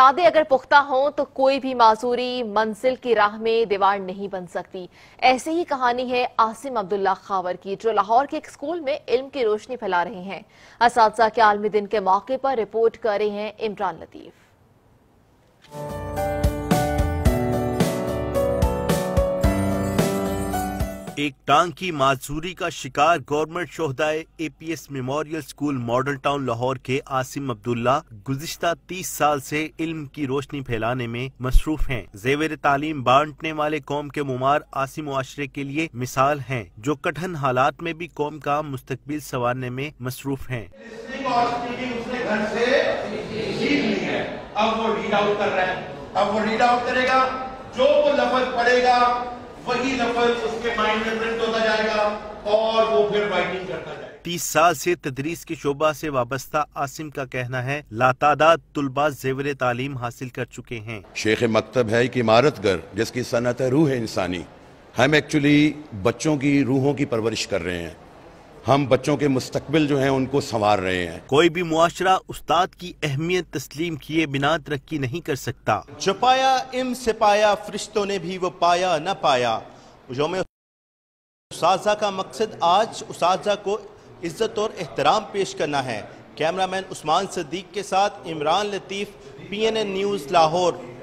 इरादे अगर पुख्ता हों तो कोई भी माजूरी मंजिल की राह में दीवार नहीं बन सकती ऐसी ही कहानी है आसिम अब्दुल्ला खावर की जो लाहौर के एक स्कूल में इल्म की रोशनी फैला रहे हैं इस के आलमी दिन के मौके पर रिपोर्ट कर रहे हैं इमरान लतीफ़ एक टांग की माजूरी का शिकार government Shuhada APS memorial school model town Lahore के आसिम अब्दुल्ला गुजश्ता तीस साल से इल्म की रोशनी फैलाने में मसरूफ हैं जेवर तालीम बांटने वाले कौम के मुमार आसिम माशरे के लिए मिसाल हैं जो कठिन हालात में भी कौम का मुस्तबिल संवारने में मसरूफ है अब वो रीड आउट करेगा जो वो लफज पड़ेगा वही लफ्ज उसके माइंड में प्रिंट होता जाएगा और वो फिर राइटिंग करता जाएगा तीस साल से तदरीस के शोबा से वाबस्ता आसिम का कहना है लातादाद तुलबा जेवर तालीम हासिल कर चुके हैं शेख मकतब है एक इमारत घर जिसकी सनत है रूह इंसानी हम एक्चुअली बच्चों की रूहों की परवरिश कर रहे हैं हम बच्चों के मुस्तबिल जो है उनको संवार रहे हैं कोई भी मुआरा उस्ताद की अहमियत तस्लीम किए बिना तरक्की नहीं कर सकता जो पाया इम से पाया फरिश्तों ने भी वो पाया न पाया योम उस का मकसद आज उस को इज्जत और एहतराम पेश करना है कैमरामैन उस्मान सदीक के साथ Imran Latif P N N news Lahore